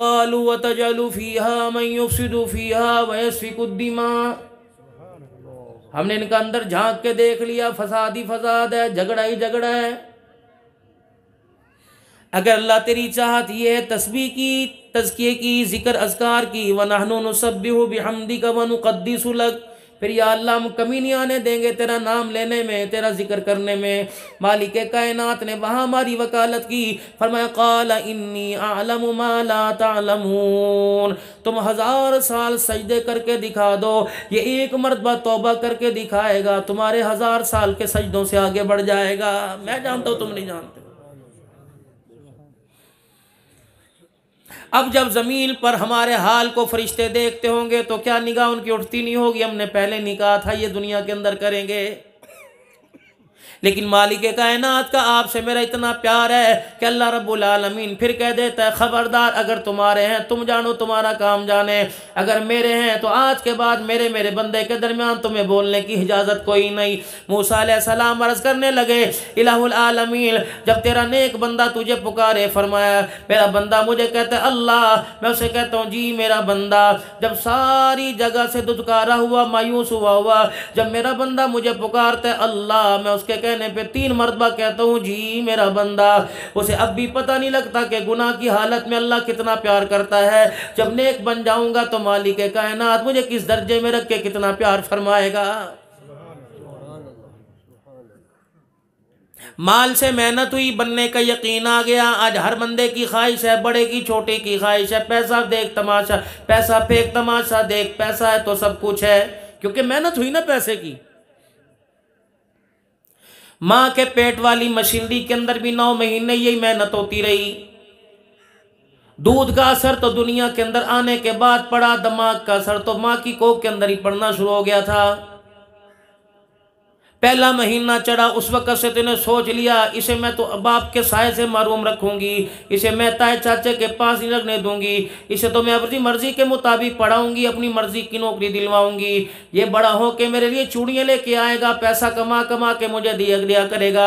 قالوا وتجعل فيها من يفسد فيها ويسفك الدماء हमने इनका अंदर झांक के देख लिया फसाद ही फसाद है झगड़ा ही झगड़ा है अगर अल्लाह तेरी चाहत यह है तस्बी की तजकिए की जिक्र अजकार की व नहनो नसब बिहमदी का वन कद्दी सुलग फिर या अल्लाह हम कमी नहीं आने देंगे तेरा नाम लेने में तेरा जिक्र करने में मालिक कायनात ने वहाँ हमारी वकालत की फरमाया काल इन्नी आलम माला तालमून तुम हज़ार साल सजदे करके दिखा दो ये एक मरतबा तोबा करके दिखाएगा तुम्हारे हज़ार साल के सजदों से आगे बढ़ जाएगा मैं जानता हूँ तुम नहीं जानते अब जब ज़मीन पर हमारे हाल को फरिश्ते देखते होंगे तो क्या निगाह उनकी उठती नहीं होगी हमने पहले निकाह था ये दुनिया के अंदर करेंगे लेकिन मालिक कायनात का आपसे मेरा इतना प्यार है कि अल्लाह रब्बुल आलमीन फिर कह देता है ख़बरदार अगर तुम्हारे हैं तुम जानो तुम्हारा काम जाने अगर मेरे हैं तो आज के बाद मेरे मेरे बंदे के दरमियान तुम्हें बोलने की इजाज़त कोई नहीं मूसा सलाम अर्ज़ करने लगे इलामीन जब तेरा नेक बंदा तुझे पुकारे फरमाया मेरा बंदा मुझे कहता है अल्लाह मैं उसे कहता हूँ जी मेरा बंदा जब सारी जगह से दुदकारा हुआ मायूस हुआ हुआ जब मेरा बंदा मुझे पुकारता है अल्लाह मैं उसके कहने पे तीन मरतबा कहता हूँ जी मेरा बंदा उसे अब भी पता नहीं लगता कि गुनाह की हालत में अल्लाह कितना प्यार करता है जब नेक बन जाऊँगा तो मालिक कायनात मुझे किस दर्जे में रख के कितना प्यार फरमाएगा माल से मेहनत हुई बनने का यकीन आ गया आज हर बंदे की ख्वाहिश है बड़े की छोटे की ख्वाहिश है पैसा देख तमाशा पैसा फेंक तमाशा देख पैसा है तो सब कुछ है क्योंकि मेहनत हुई ना पैसे की माँ के पेट वाली मशीनरी के अंदर भी नौ महीने यही मेहनत होती रही दूध का असर तो दुनिया के अंदर आने के बाद पड़ा दिमाग का असर तो माँ की कोख के अंदर ही पड़ना शुरू हो गया था पहला महीना चढ़ा उस वक़्त से तेने सोच लिया इसे मैं तो बाप के साय से मरूम रखूंगी इसे मैं ताए चाचे के पास नहीं रखने दूंगी इसे तो मैं अपनी मर्ज़ी के मुताबिक पढ़ाऊंगी अपनी मर्ज़ी की नौकरी दिलवाऊंगी ये बड़ा हो के मेरे लिए चूड़ियाँ लेके आएगा पैसा कमा कमा के मुझे दिया करेगा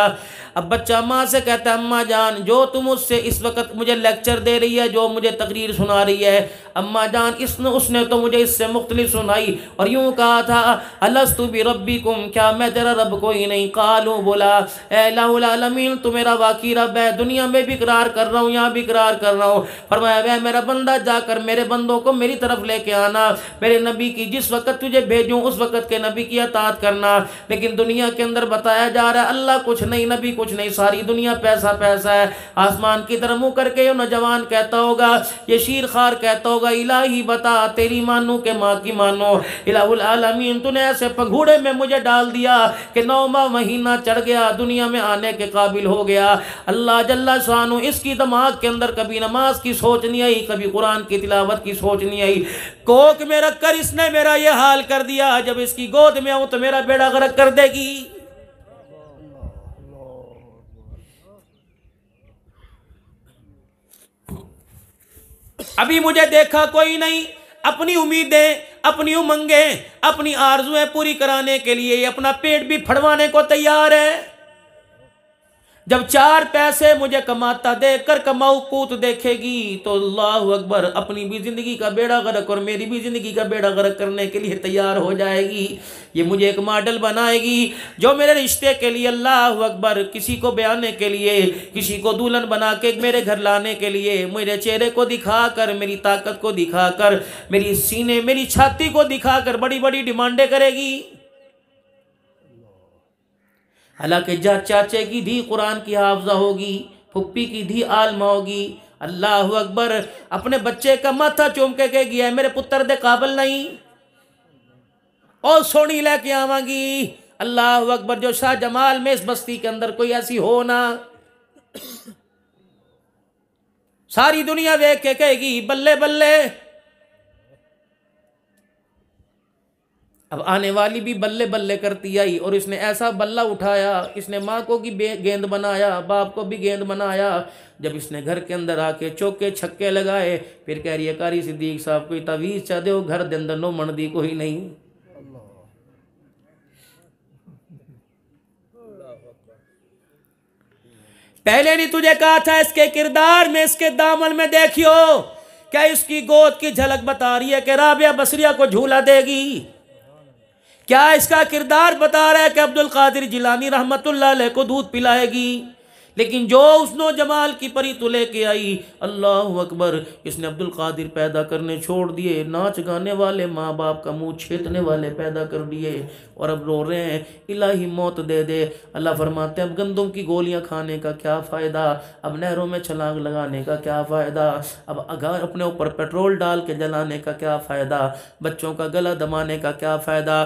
अब बच्चा माँ से कहता है अम्मा जान जो तुम उससे इस वक्त मुझे लेक्चर दे रही है जो मुझे तकरीर सुना रही है अम्मा जान इसने उसने तो मुझे इससे मुख्तलि सुनाई और यूँ कहा था अलस्तु भी रबी कुम क्या मैं तेरा रब को ही नहीं कालू बोला एलामीन तो मेरा वाकई रब है दुनिया में भी करार कर रहा हूँ यहाँ भी करार कर रहा हूँ पर मैं वह मेरा बंदा जाकर मेरे बंदों को मेरी तरफ लेके आना मेरे नबी की जिस वक्त तुझे भेजूँ उस वक्त के नबी की अतात करना लेकिन दुनिया के अंदर बताया जा रहा है अल्लाह कुछ नहीं नबी कुछ नहीं सारी दुनिया पैसा पैसा है आसमान की तरह मुँह करके यो नौजवान कहता होगा ये शीर खार कहता होगा इलाही बता तेरी मानो के माँ की मानो इलामीन तूने ऐसे पघूड़े में मुझे डाल दिया कि नौवा महीना चढ़ गया दुनिया में आने के काबिल हो गया अल्लाह जल्ला शानु इसकी दिमाग के अंदर कभी नमाज की सोच नहीं आई कभी कुरान की तिलावत की सोच नहीं आई कोक में रख कर इसने मेरा यह हाल कर दिया जब इसकी गोद में आऊँ तो मेरा बेड़ा गर्क कर देगी अभी मुझे देखा कोई नहीं अपनी उम्मीदें अपनी उमंगें अपनी आरजुएं पूरी कराने के लिए अपना पेट भी फड़वाने को तैयार है जब चार पैसे मुझे कमाता देख कर कमाऊ कूत देखेगी तो अल्लाह अकबर अपनी भी ज़िंदगी का बेड़ा गर्क और मेरी भी ज़िंदगी का बेड़ा गर्क करने के लिए तैयार हो जाएगी ये मुझे एक मॉडल बनाएगी जो मेरे रिश्ते के लिए अल्लाह अकबर किसी को बयाने के लिए किसी को दुल्हन बना के मेरे घर लाने के लिए मेरे चेहरे को दिखा कर मेरी ताकत को दिखा कर मेरी सीने मेरी छाती को दिखा कर बड़ी बड़ी डिमांडें करेगी हालांकि जा चाचे की धी कुरान की हाफजा होगी फुप्पी की धी आलमा होगी अल्लाह अकबर अपने बच्चे का माथा चूम के कह गया मेरे पुत्र दे काबल नहीं और सोनी लेके आवागी अल्लाह अकबर जो शाह जमाल में इस बस्ती के अंदर कोई ऐसी हो ना सारी दुनिया देख के कहेगी बल्ले बल्ले अब आने वाली भी बल्ले बल्ले करती आई और इसने ऐसा बल्ला उठाया इसने माँ को भी गेंद बनाया बाप को भी गेंद बनाया जब इसने घर के अंदर आके चौके छक्के लगाए फिर कह रही है कारी सिद्दीक साहब कोई तवीज़ चाह दो घर के अंदर नो को कोई नहीं पहले नहीं तुझे कहा था इसके किरदार में इसके दामन में देखियो क्या इसकी गोद की झलक बता रही है कि राबिया बसरिया को झूला देगी क्या इसका किरदार बता रहा है कि अब्दुल कादिर जिलानी रहमत को दूध पिलाएगी लेकिन जो उसनो जमाल की परी तो लेके आई अल्लाह अकबर इसने अब्दुल कादिर पैदा करने छोड़ दिए नाच गाने वाले माँ बाप का मुँह छेतने वाले पैदा कर दिए और अब रो रहे हैं इलाही मौत दे दे अल्लाह फरमाते अब गंदम की गोलियाँ खाने का क्या फ़ायदा अब नहरों में छलांग लगाने का क्या फ़ायदा अब अगर अपने ऊपर पेट्रोल डाल के जलाने का क्या फ़ायदा बच्चों का गला दबाने का क्या फ़ायदा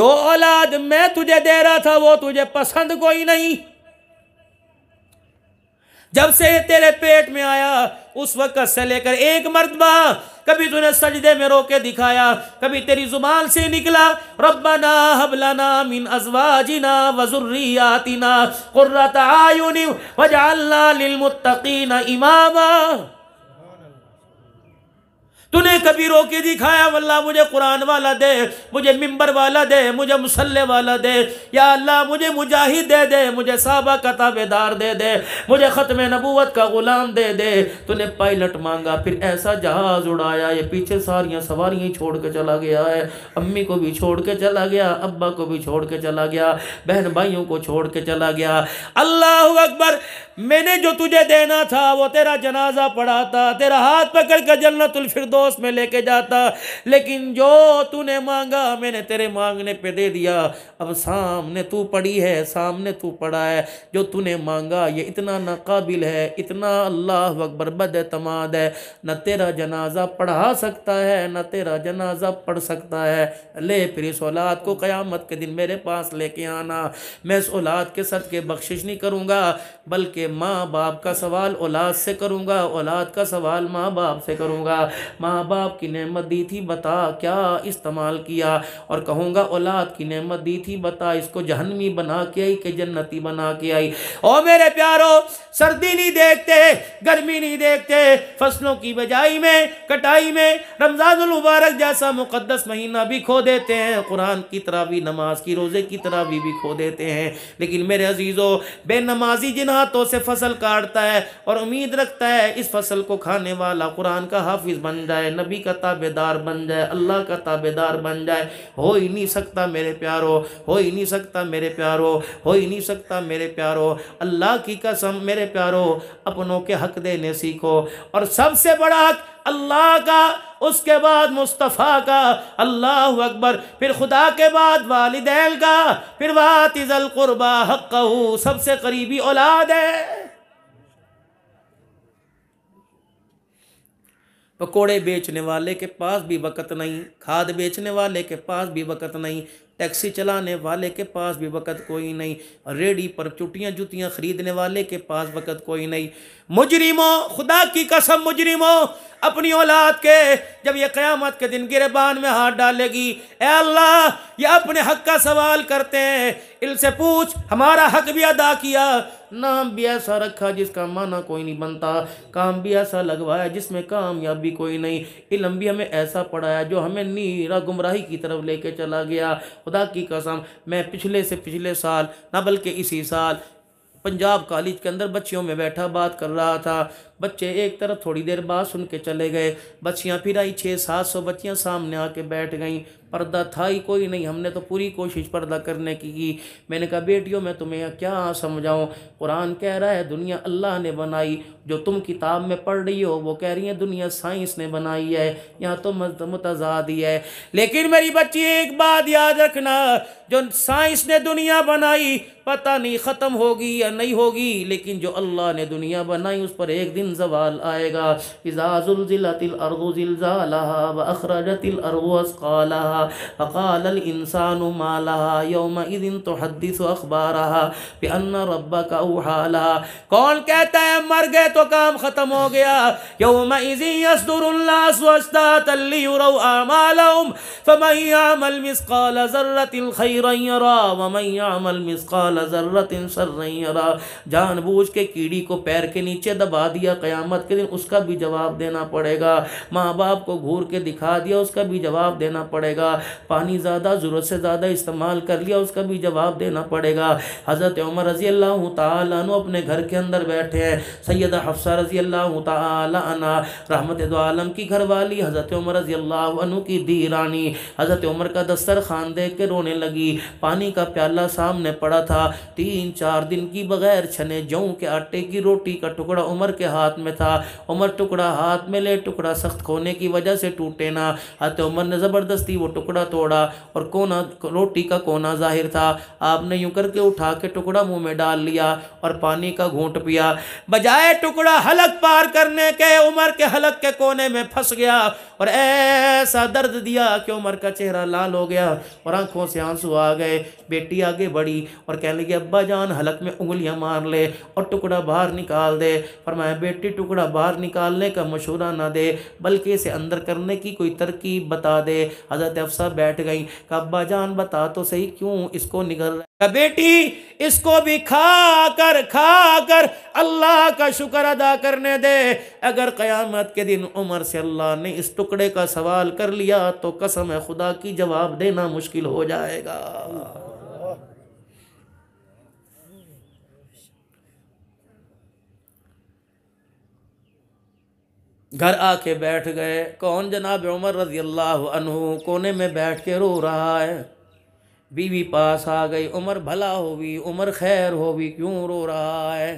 जो औलाद मैं तुझे दे रहा था वो तुझे पसंद कोई नहीं जब से तेरे पेट में आया उस वक्त से लेकर एक मरतबा कभी तूने सजदे में रोके दिखाया कभी तेरी जुबान से निकला रब्बना हबलना मिन अजवाजिना वजुर्रियातिना कुर्रत आयुनि वजअलना लिल मुत्तकीना इमामा तूने कभी रोके दिखाया वल्ला मुझे कुरान वाला दे मुझे मिंबर वाला दे मुझे मुसल्ले वाला दे या अल्लाह मुझे मुजाहिद दे दे मुझे साहबा का ताबेदार दे दे मुझे ख़त्म नबूत का ग़ुलाम दे दे तूने पायलट मांगा फिर ऐसा जहाज़ उड़ाया ये पीछे सारियाँ सवारियाँ छोड़ के चला गया है अम्मी को भी छोड़ के चला गया अब्बा को भी छोड़ के चला गया बहन भाइयों को छोड़ के चला गया अल्लाह अकबर मैंने जो तुझे देना था वो तेरा जनाजा पढ़ा था तेरा हाथ पकड़ कर जन्नतुल दो होश में लेके जाता लेकिन जो तूने मांगा मैंने तेरे मांगने पे दे दिया अब सामने तू पड़ी है सामने तू पड़ा है जो तूने मांगा ये इतना नाकाबिल है इतना अल्लाह अकबर बद तमाद है न तेरा जनाजा पढ़ा सकता है न तेरा जनाजा पढ़ सकता है ले फिर इस औलाद को क़यामत के दिन मेरे पास लेके आना मैं इस औलाद के सद के बख्शिश नहीं करूँगा बल्कि माँ बाप का सवाल औलाद से करूँगा औलाद का सवाल माँ बाप से करूँगा माँ बाप की नमत दी थी बता क्या इस्तेमाल किया और कहूँगा औलाद की नमत दी थी बता इसको जहनवी बना के आई कि जन्नती बना के आई ओ मेरे प्यारो सर्दी नहीं देखते गर्मी नहीं देखते फसलों की बजाई में कटाई में रमजानबारक जैसा मुकदस महीना भी खो देते हैं कुरान की तरह भी नमाज की रोज़े की तरह भी, भी खो देते हैं लेकिन मेरे अजीज़ों बेनमाजी जिन हाथों से फसल काटता है और उम्मीद रखता है इस फसल को खाने वाला कुरान का हाफिज बन जाए नबी का ताबेदार बन जाए अल्लाह का ताबेदार बन जाए हो ही नहीं सकता मेरे प्यारो हो ही नहीं सकता मेरे प्यारो हो ही नहीं सकता मेरे प्यारो अल्लाह की कसम मेरे प्यारो अपनों के हक देने सीखो और सबसे बड़ा हक अल्लाह का उसके बाद मुस्तफ़ा का अल्लाह अकबर फिर खुदा के बाद वालदेल का फिर वातिज़ल कुरबा हक सबसे करीबी औलाद है पकोड़े बेचने वाले के पास भी वक़्त नहीं खाद बेचने वाले के पास भी वक़्त नहीं टैक्सी चलाने वाले के पास भी वक़्त कोई नहीं रेडी पर चुटियाँ जुतियाँ ख़रीदने वाले के पास वक़्त कोई नहीं मुजरिमो खुदा की कसम मुजरिमो अपनी औलाद के जब ये क़यामत के दिन गिरबान में हाथ डालेगी ए अल्लाह ये अपने हक का सवाल करते हैं इनसे पूछ हमारा हक भी अदा किया नाम भी ऐसा रखा जिसका माना कोई नहीं बनता काम भी ऐसा लगवाया जिसमें कामयाबी कोई नहीं इलम भी हमें ऐसा पढ़ाया जो हमें नीरा गुमराही की तरफ लेके चला गया खुदा की कसम मैं पिछले से पिछले साल ना बल्कि इसी साल पंजाब कॉलेज के अंदर बच्चियों में बैठा बात कर रहा था बच्चे एक तरफ थोड़ी देर बाद सुन के चले गए बच्चियाँ फिर आई छः सात सौ बच्चियाँ सामने आके बैठ गईं पर्दा था ही कोई नहीं हमने तो पूरी कोशिश पर्दा करने की की मैंने कहा बेटियों मैं तुम्हें क्या समझाऊँ कुरान कह रहा है दुनिया अल्लाह ने बनाई जो तुम किताब में पढ़ रही हो वो कह रही है दुनिया साइंस ने बनाई है यहाँ तो ही है लेकिन मेरी बच्ची एक बात याद रखना जो साइंस ने दुनिया बनाई पता नहीं ख़त्म होगी या नहीं होगी लेकिन जो अल्लाह ने दुनिया बनाई उस पर एक दिन जवाल आएगा इजाजुलजिलतिल अर्दु जिलजाला व अखरजतिल अर्दु असकाला फ़काल इंसान मालहा यौम दिन तो हदीस अखबारहा अन्ना रब्बा का उहाला कौन कहता है मर गए तो काम ख़त्म हो गया यौम आमालहुम फमन यअमल मिसकाल ज़र्रतिन खैरन यरा व मन यअमल मिसकाल ज़र्रतिन शर्रन यरा जानबूझ के कीड़ी को पैर के नीचे दबा दिया क़यामत के दिन उसका भी जवाब देना पड़ेगा माँ बाप को घूर के दिखा दिया उसका भी जवाब देना पड़ेगा पानी ज़्यादा ज़रूरत से ज़्यादा इस्तेमाल कर लिया उसका भी जवाब देना पड़ेगा हज़रत उमर रज़ी अल्लाह तु अपने घर के अंदर बैठे हैं सैयद हफ्सा रज़ी अल्लाह तना रहमत आलम की घरवाली हज़रत उमर रज़ी अल्लाह की दी रानी हज़रत उमर का दस्तर खान देख के रोने लगी पानी का प्याला सामने पड़ा था तीन चार दिन की बगैर छने जऊ के आटे की रोटी का टुकड़ा उमर के हाथ हाथ में था उमर टुकड़ा हाथ में ले टुकड़ा सख्त खोने की वजह से टूटे ना हत उमर ने ज़बरदस्ती वो टुकड़ा तोड़ा और कोना रोटी का कोना जाहिर था आपने यूं करके उठा के टुकड़ा मुंह में डाल लिया और पानी का घूंट पिया बजाय टुकड़ा हलक पार करने के उमर के हलक के कोने में फंस गया और ऐसा दर्द दिया कि उमर का चेहरा लाल हो गया और आंखों से आंसू आ गए बेटी आगे बढ़ी और कहने लगी अब्बा जान हलक में उंगलियां मार ले और टुकड़ा बाहर निकाल दे मैं बेटी मिट्टी टुकड़ा बाहर निकालने का मशूरा ना दे बल्कि इसे अंदर करने की कोई तरकीब बता दे हज़रत अफसा बैठ गई कब्बा जान बता तो सही क्यों इसको निकल बेटी इसको भी खा कर खा कर अल्लाह का शुक्र अदा करने दे अगर क़यामत के दिन उमर से अल्लाह ने इस टुकड़े का सवाल कर लिया तो कसम है खुदा की जवाब देना मुश्किल हो जाएगा घर आके बैठ गए कौन जनाब उमर रजी अल्लाह अनु कोने में बैठ के रो रहा है बीवी पास आ गई उमर भला होगी उमर खैर होगी क्यों रो रहा है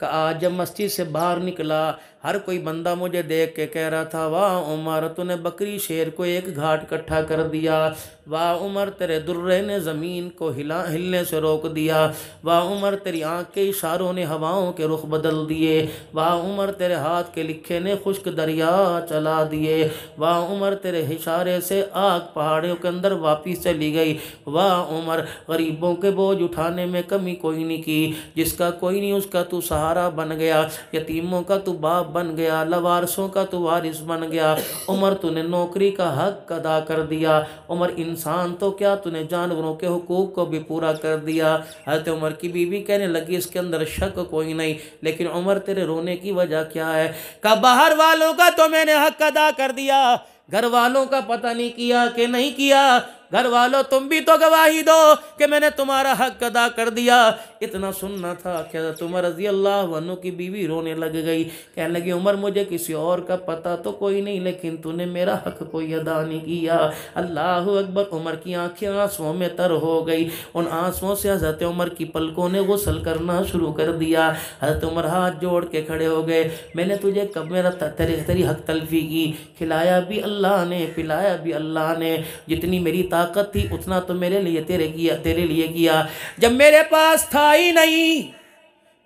कहा जब मस्जिद से बाहर निकला हर कोई बंदा मुझे देख के कह रहा था वाह उमर तूने बकरी शेर को एक घाट इकट्ठा कर दिया वाह उमर तेरे दुर्रे ने ज़मीन को हिला हिलने से रोक दिया वाह उमर तेरी आँख के इशारों ने हवाओं के रुख बदल दिए वाह उमर तेरे हाथ के लिखे ने खुश्क दरिया चला दिए वाह उमर तेरे इशारे से आग पहाड़ियों के अंदर वापिस चली गई वाह उमर गरीबों के बोझ उठाने में कमी कोई नहीं की जिसका कोई नहीं उसका तू सहारा बन गया यतीमों का तू बाप बन गया लवारसों का तो वारिस बन गया उमर तूने नौकरी का हक अदा कर दिया उमर इंसान तो क्या तूने जानवरों के हकूक़ को भी पूरा कर दिया हरत उमर की बीवी कहने लगी इसके अंदर शक कोई नहीं लेकिन उमर तेरे रोने की वजह क्या है का बाहर वालों का तो मैंने हक अदा कर दिया घर वालों का पता नहीं किया कि नहीं किया घर वालों तुम भी तो गवाही दो कि मैंने तुम्हारा हक अदा कर दिया इतना सुनना था कि तुम्हार रजी अल्लाह वनों की बीवी रोने लग गई कहने लगी उमर मुझे किसी और का पता तो कोई नहीं लेकिन तूने मेरा हक कोई अदा नहीं किया अल्लाह अकबर उमर की आंखें आंसुओं में तर हो गई उन आंसुओं से हज़रत उमर की पलकों ने गुसल करना शुरू कर दिया हज़रत उमर हाथ जोड़ के खड़े हो गए मैंने तुझे कब मेरा तरी हक तलफी की खिलाया भी अल्लाह ने पिलाया भी अल्लाह ने जितनी मेरी ताकत ताकत थी उतना तो मेरे लिए तेरे किया तेरे लिए किया जब मेरे पास था ही नहीं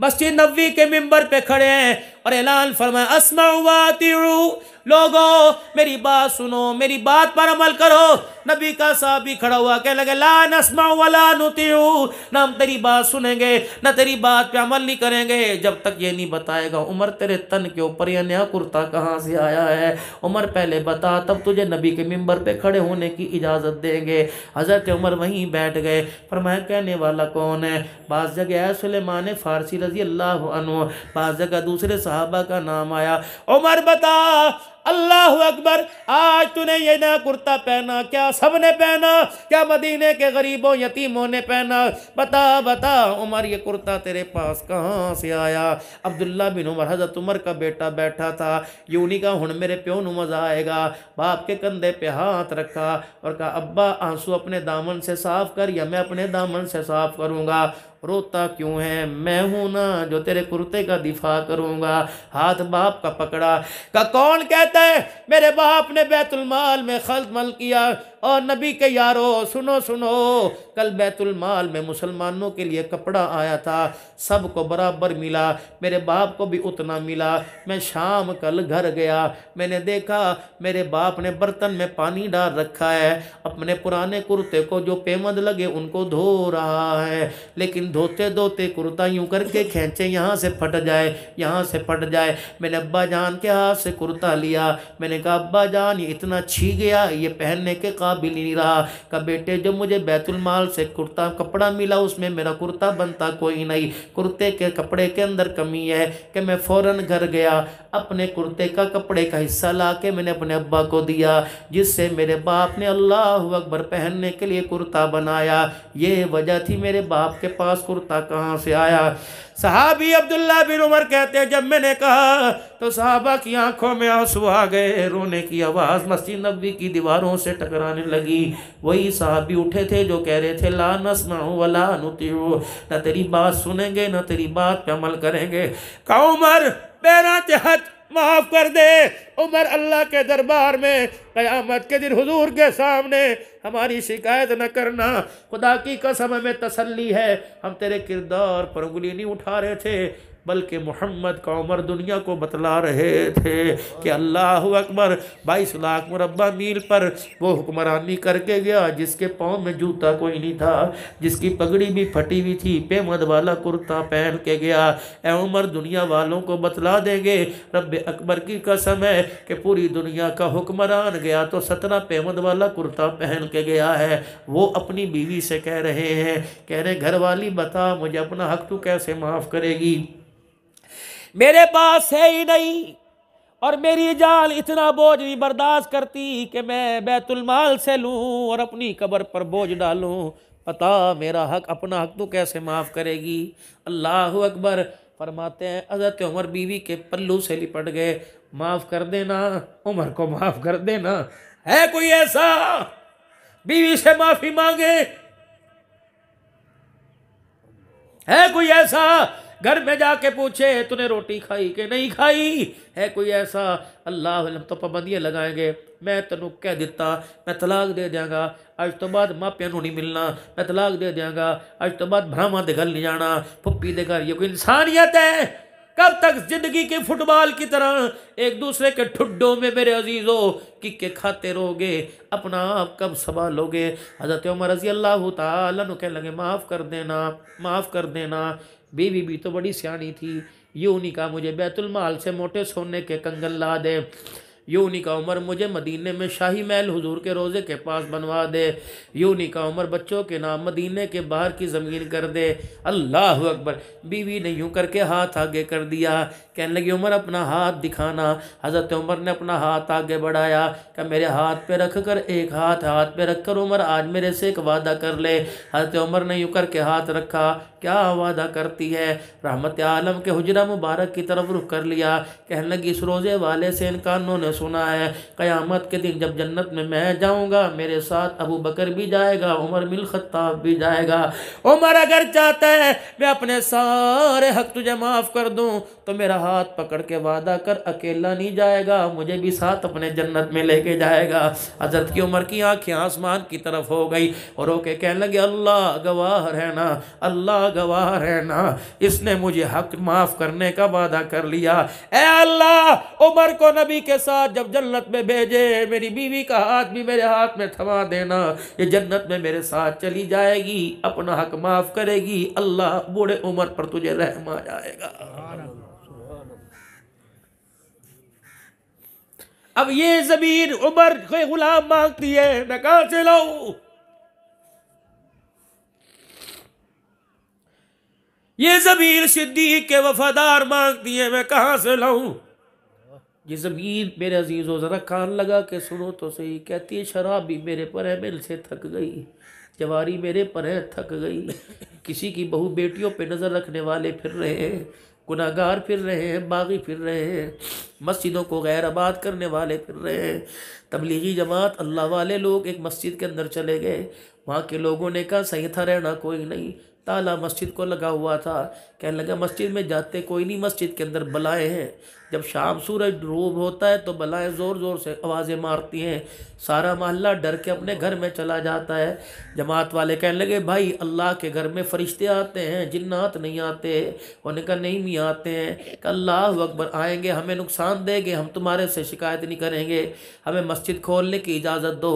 मस्जिद नबी के मेंबर पे खड़े हैं और ऐलान फरमाया असमा लोगो मेरी बात सुनो मेरी बात पर अमल करो नबी का साहब भी खड़ा हुआ कहने लगे ला नस्मा वाला नुती ना हम तेरी बात सुनेंगे ना तेरी बात पे अमल नहीं करेंगे जब तक ये नहीं बताएगा उमर तेरे तन के ऊपर यह नया कुर्ता कहाँ से आया है उमर पहले बता तब तुझे नबी के मेम्बर पे खड़े होने की इजाज़त देंगे हज़रत उमर वहीं बैठ गए पर मैं कहने वाला कौन है बाज़ जगह है सुलेमान फ़ारसी रजी अल्लाह बाज़ जगह दूसरे साहबा का नाम आया उमर बता अल्लाह अकबर आज तूने ये नया कुर्ता पहना क्या सब ने पहना क्या मदीने के गरीबों यतीमों ने पहना बता बता उमर ये कुर्ता तेरे पास कहाँ से आया अब्दुल्ला बिन उमर हजरत उमर का बेटा बैठा था यूनी का हूँ मेरे प्यो न मज़ा आएगा बाप के कंधे पे हाथ रखा और कहा अब्बा आंसू अपने दामन से साफ कर या मैं अपने दामन से साफ करूँगा रोता क्यों है मैं हूं ना जो तेरे कुर्ते का दिफा करूंगा हाथ बाप का पकड़ा का कौन कहता है मेरे बाप ने बैतुलमाल में खल मल किया और नबी के यारो सुनो सुनो कल बैतुल माल में मुसलमानों के लिए कपड़ा आया था सबको बराबर मिला मेरे बाप को भी उतना मिला मैं शाम कल घर गया मैंने देखा मेरे बाप ने बर्तन में पानी डाल रखा है अपने पुराने कुर्ते को जो पेमंद लगे उनको धो रहा है लेकिन धोते धोते कुर्ता यूं करके खींचे यहाँ से फट जाए यहाँ से फट जाए मैंने अब्बा जान के हाथ से कुर्ता लिया मैंने कहा अब्बा जान ये इतना छी गया ये पहनने के काबिल भी नहीं रहा का बेटे जो मुझे बैतुलमाल से कुर्ता कपड़ा मिला उसमें मेरा कुर्ता बनता कोई नहीं कुर्ते के कपड़े के अंदर कमी है कि मैं फ़ौर घर गया अपने कुर्ते का कपड़े का हिस्सा ला के मैंने अपने अब्बा को दिया जिससे मेरे बाप ने अल्लाह अकबर पहनने के लिए कुर्ता बनाया ये वजह थी मेरे बाप के पास कुर्ता कहाँ से आया साहबी अब्दुल्ला बिन उमर कहते जब मैंने कहा तो साहबा की आंखों में आंसू आ गए रोने की आवाज़ मस्जिद नबी की दीवारों से टकराने फरमाने लगी वही साहबी उठे थे जो कह रहे थे ला नसमाऊ वला नुतियो न तेरी बात सुनेंगे न तेरी बात पे अमल करेंगे का उमर बेरा जहत माफ़ कर दे उमर अल्लाह के दरबार में क़यामत के दिन हुजूर के सामने हमारी शिकायत न करना खुदा की कसम में तसल्ली है हम तेरे किरदार पर उंगली नहीं उठा रहे थे बल्कि मोहम्मद का उम्र दुनिया को बतला रहे थे कि अल्लाह अकबर बाईस लाख मुरबा मील पर वो हुक्मरानी करके गया जिसके पाँव में जूता कोई नहीं था जिसकी पगड़ी भी फटी हुई थी पेमद वाला कुर्ता पहन के गया ए उम्र दुनिया वालों को बतला देंगे रब अकबर की कसम है कि पूरी दुनिया का हुक्मरान गया तो सतना पेमद वाला कुर्ता पहन के गया है वो अपनी बीवी से कह रहे हैं कह रहे घर वाली बता मुझे अपना हक तू कैसे माफ़ करेगी मेरे पास है ही नहीं और मेरी जाल इतना बोझ नहीं बर्दाश्त करती कि मैं बैतुलमाल से लूँ और अपनी कब्र पर बोझ डालूँ पता मेरा हक अपना हक तो कैसे माफ़ करेगी अल्लाह अकबर फरमाते हैं हज़रत उमर बीवी के पल्लू से लिपट गए माफ़ कर देना उमर को माफ़ कर देना है कोई ऐसा बीवी से माफ़ी मांगे है कोई ऐसा घर में जाके पूछे तूने रोटी खाई कि नहीं खाई है कोई ऐसा अल्लाह हम तो पाबंदियाँ लगाएंगे मैं तेन कह दिता मैं तलाक दे देंगा अज तो बाद मापियान नहीं मिलना मैं तलाक दे देंगा अज तो बाद भ्रावान के घर नहीं जाना पुप्पी के घर ये कोई इंसानियत है कब तक जिंदगी के फुटबॉल की तरह एक दूसरे के ठुड्डों में मेरे कि के खाते रहोगे अपना आप कब संभालोगे हज़रत उमर रजी अल्लाह कह लगे माफ़ कर देना माफ़ कर देना बीवी भी तो बड़ी सियानी थी यूं नहीं कहा मुझे बैतुलमाल से मोटे सोने के कंगन ला दे यूं नहीं कहा उमर मुझे मदीने में शाही महल हुजूर के रोज़े के पास बनवा दे यूं नहीं कहा उमर बच्चों के नाम मदीने के बाहर की ज़मीन कर दे अल्लाह अकबर बीवी ने यूँ करके हाथ आगे कर दिया कहने लगी उमर अपना हाथ दिखाना हज़रत उमर ने अपना हाथ आगे बढ़ाया क्या मेरे हाथ पे रख कर एक हाथ हाथ पे रख कर उमर आज मेरे से एक वादा कर ले हज़रत उमर ने यूँ करके हाथ रखा क्या वादा करती है रहमत आलम के हजरा मुबारक की तरफ रुख कर लिया कहने लगी इस रोज़े वाले से इन कानों ने सुना है क़यामत के दिन जब जन्नत में मैं जाऊँगा मेरे साथ अबू बकर भी जाएगा उमर मिल खत्ताब भी जाएगा उमर अगर चाहता है मैं अपने सारे हक तुझे माफ़ कर दूँ तो मेरा हाथ पकड़ के वादा कर अकेला नहीं जाएगा मुझे भी साथ अपने जन्नत में लेके जाएगा हजरत की उम्र की आंखें आसमान की तरफ हो गई और ओके कहने लगे अल्लाह गवाह रहना अल्लाह गवाह रहना इसने मुझे हक माफ़ करने का वादा कर लिया ए अल्लाह उमर को नबी के साथ जब जन्नत में भेजे मेरी बीवी का हाथ भी मेरे हाथ में थमा देना ये जन्नत में मेरे साथ चली जाएगी अपना हक माफ़ करेगी अल्लाह बूढ़े उम्र पर तुझे रहम आ जाएगा अब ये जमीर उमर कोई गुलाम मांगती है मैं कहा से लाऊ ये जमीर सिद्दीक के वफादार मांगती है मैं कहा से लाऊ ये ज़मीन मेरे अजीज हो ज़रा कान लगा के सुनो तो सही कहती है शराब भी मेरे पर है मिल से थक गई जवारी मेरे पर है थक गई किसी की बहू बेटियों पे नज़र रखने वाले फिर रहे हैं गुनागार फिर रहे हैं बागी फिर रहे हैं मस्जिदों को गैर आबाद करने वाले फिर रहे हैं तबलीगी जमात अल्लाह वाले लोग एक मस्जिद के अंदर चले गए वहाँ के लोगों ने कहा सही था रहना कोई नहीं ताला मस्जिद को लगा हुआ था कहने लगा मस्जिद में जाते कोई नहीं मस्जिद के अंदर बलाएँ हैं जब शाम सूरज डूब होता है तो बलाएँ ज़ोर ज़ोर से आवाज़ें मारती हैं सारा महल्ला डर के अपने घर में चला जाता है जमात वाले कहने लगे भाई अल्लाह के घर में फ़रिश्ते आते हैं जिन्नात नहीं आते उन्हें कहा नहीं भी आते हैं अल्लाह अकबर आएंगे हमें नुकसान देंगे हम तुम्हारे से शिकायत नहीं करेंगे हमें मस्जिद खोलने की इजाज़त दो